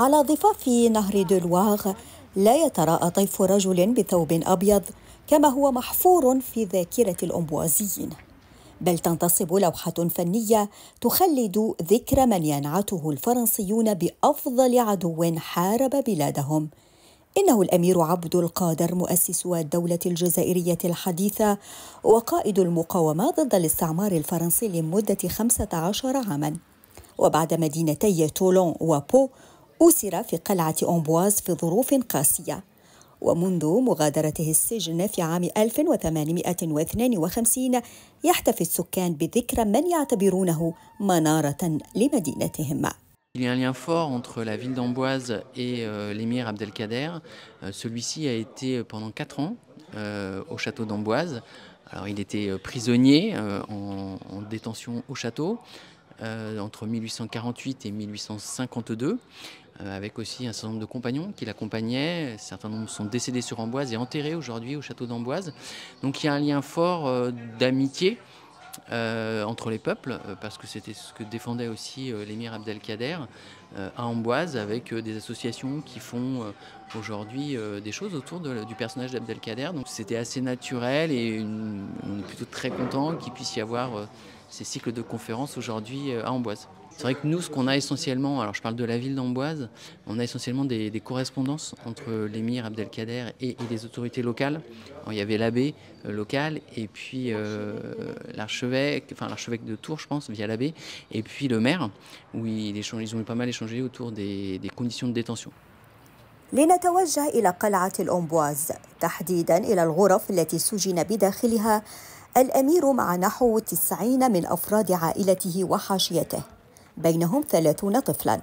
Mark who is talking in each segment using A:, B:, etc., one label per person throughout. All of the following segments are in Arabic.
A: على ضفاف نهر دلواغ لا يتراءى طيف رجل بثوب أبيض كما هو محفور في ذاكرة الأمبوازيين بل تنتصب لوحة فنية تخلد ذكر من ينعته الفرنسيون بأفضل عدو حارب بلادهم إنه الأمير عبد القادر مؤسس الدولة الجزائرية الحديثة وقائد المقاومة ضد الاستعمار الفرنسي لمدة 15 عاماً وبعد مدينتي تولون وبو أسر في قلعة أمبواز في ظروف قاسية ومنذ مغادرته السجن في عام 1852 يحتفي السكان بذكرى من يعتبرونه منارة لمدينتهم
B: Il y a un lien fort entre la ville d'Amboise et euh, l'émir Abdelkader. Euh, Celui-ci a été pendant 4 ans euh, au château d'Amboise. Alors il était prisonnier euh, en, en détention au château euh, entre 1848 et 1852. Euh, avec aussi un certain nombre de compagnons qui l'accompagnaient. Certains sont décédés sur Amboise et enterrés aujourd'hui au château d'Amboise. Donc il y a un lien fort euh, d'amitié euh, entre les peuples, parce que c'était ce que défendait aussi l'émir Abdelkader à Amboise, avec des associations qui font aujourd'hui des choses autour du personnage d'Abdelkader. Donc c'était assez naturel et on est plutôt très content qu'il puisse y avoir ces cycles de conférences aujourd'hui euh, à Amboise. C'est vrai que nous, ce qu'on a essentiellement, alors je parle de la ville d'Amboise, on a essentiellement des, correspondances entre l'émir Abdelkader et, les autorités locales. il y avait l'abbé euh, local et puis euh, l'archevêque, enfin l'archevêque de Tours, je pense, via l'abbé, et puis le maire, où ils, ils ont pas mal échangé autour des, conditions de détention.
A: لنتوجه تحديدا الغرف التي سجن بداخلها الأمير مع نحو 90 من أفراد عائلته وحاشيته بينهم 30 طفلا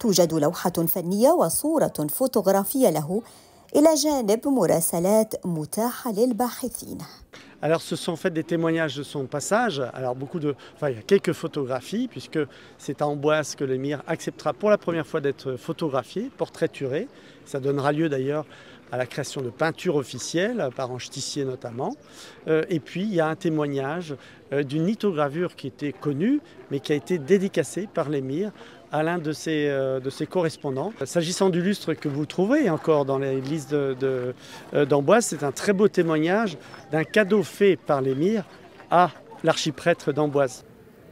A: توجد لوحة فنية وصورة فوتوغرافية له إلى جانب مراسلات
C: متاحة للباحثين Alors, ce sont fait des témoignages de son passage. Alors, beaucoup de, enfin, il y a quelques photographies, puisque c'est à Amboise que l'émir acceptera pour la première fois d'être photographié, portraituré. Ça donnera lieu d'ailleurs à la création de peintures officielles, par Ange notamment. Euh, et puis il y a un témoignage euh, d'une lithogravure qui était connue, mais qui a été dédicacée par l'émir à l'un de ses, euh, de ses correspondants. S'agissant du lustre que vous trouvez encore dans l'église d'Amboise, c'est un très beau témoignage d'un cadeau fait par l'émir à l'archiprêtre d'Amboise.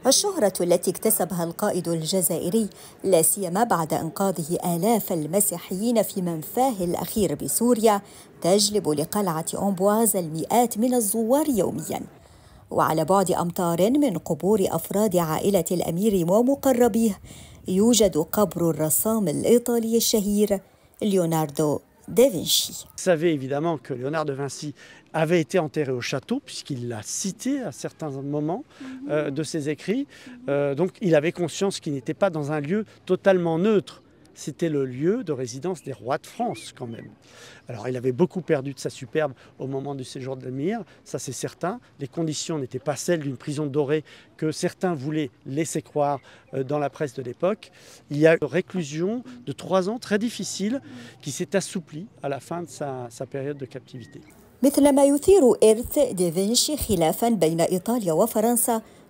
A: الشهرة التي اكتسبها القائد الجزائري لا سيما بعد إنقاذه آلاف المسيحيين في منفاه الأخير بسوريا تجلب لقلعة أمبواز المئات من الزوار يومياً وعلى بعد أمتار من قبور أفراد عائلة الأمير ومقربيه يوجد قبر الرسام
C: الإيطالي الشهير ليوناردو Il Vinci. Vous évidemment que Léonard de Vinci avait été enterré au château, puisqu'il l'a cité à certains moments mhm. euh, de ses écrits. Euh, donc il avait conscience qu'il n'était pas dans un lieu totalement neutre c'était le lieu de résidence des rois de France quand même. Alors il avait beaucoup perdu de sa superbe au moment du séjour de l'émir, ça c'est certain. Les conditions n'étaient pas celles d'une prison dorée que certains voulaient laisser croire euh, dans la presse de l'époque. Il y a une réclusion de trois ans très difficile qui s'est assouplie à la fin de sa, période de captivité.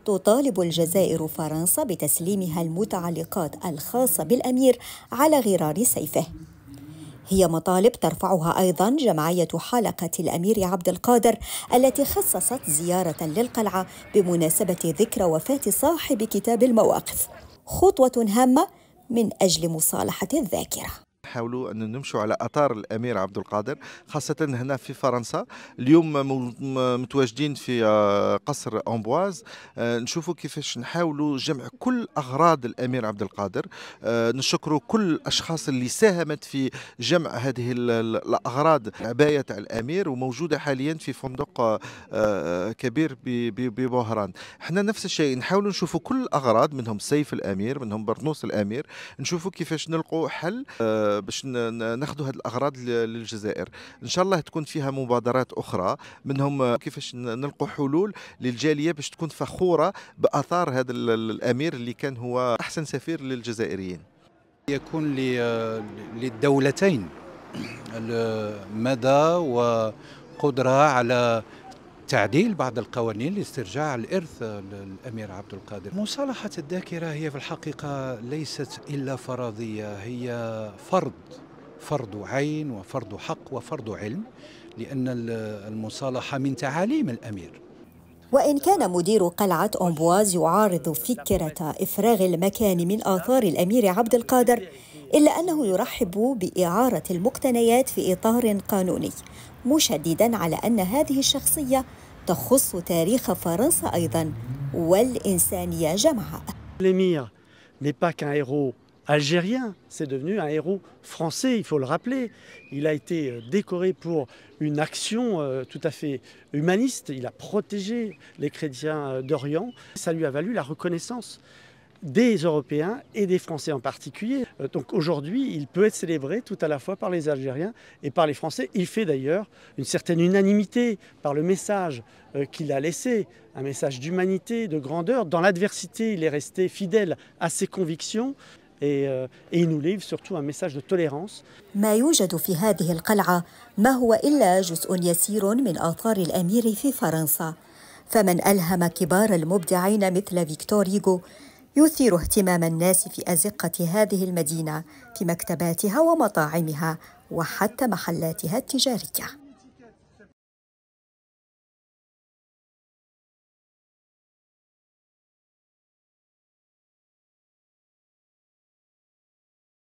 A: تطالب الجزائر فرنسا بتسليمها المتعلقات الخاصة بالأمير على غرار سيفه هي مطالب ترفعها ايضا جمعيه حلقه الامير عبد القادر التي خصصت زياره للقلعه بمناسبه ذكرى وفاه صاحب كتاب المواقف خطوه هامه من اجل مصالحه
D: الذاكره نحاولوا أن نمشوا على أثار الأمير عبد القادر خاصة هنا في فرنسا اليوم متواجدين في آه، قصر أمبواز آه، نشوفوا كيفاش نحاولوا جمع كل أغراض الأمير عبد القادر آه، نشكروا كل الأشخاص اللي ساهمت في جمع هذه الأغراض العباية تاع الأمير وموجودة حاليا في فندق كبير ببوهران احنا نفس الشيء نحاولوا نشوفوا كل الأغراض منهم سيف الأمير منهم برنوس الأمير نشوفوا كيفاش نلقوا حل باش ناخذوا هذه الاغراض للجزائر ان شاء الله تكون فيها مبادرات اخرى منهم كيفاش نلقوا حلول للجاليه باش تكون فخوره باثار هذا الامير اللي كان هو احسن سفير للجزائريين يكون للدولتين المدى وقدره
A: على تعديل بعض القوانين لاسترجاع الإرث للأمير عبد القادر مصالحة الذاكرة هي في الحقيقة ليست إلا فرضية هي فرض فرض عين وفرض حق وفرض علم لأن المصالحة من تعاليم الأمير وإن كان مدير قلعة أمبواز يعارض فكرة إفراغ المكان من آثار الأمير عبد القادر إلا أنه يرحب بإعارة المقتنيات في إطار قانوني مشددا على أن هذه الشخصية تخص تاريخ فرنسا أيضا
C: والإنسانية جمعاء الأمير n'est pas qu'un héros algérien, c'est devenu un héros français, il faut le rappeler. Il a été décoré pour une action tout à fait humaniste, il a protégé les chrétiens d'Orient, ça lui a valu la reconnaissance des Européens et des Français en particulier. Euh, donc aujourd'hui, il peut être célébré tout à la fois par les Algériens et par les Français. Il fait d'ailleurs une certaine unanimité par le message euh, qu'il a laissé, un message d'humanité, de grandeur. Dans l'adversité, il est resté fidèle à ses convictions. Et, euh, il nous livre surtout un message de tolérance.
A: ما يوجد في هذه ما هو جزء يسير من في فرنسا فمن كبار المبدعين مثل فيكتور يثير اهتمام الناس في أزقة هذه المدينة في مكتباتها ومطاعمها وحتى محلاتها التجارية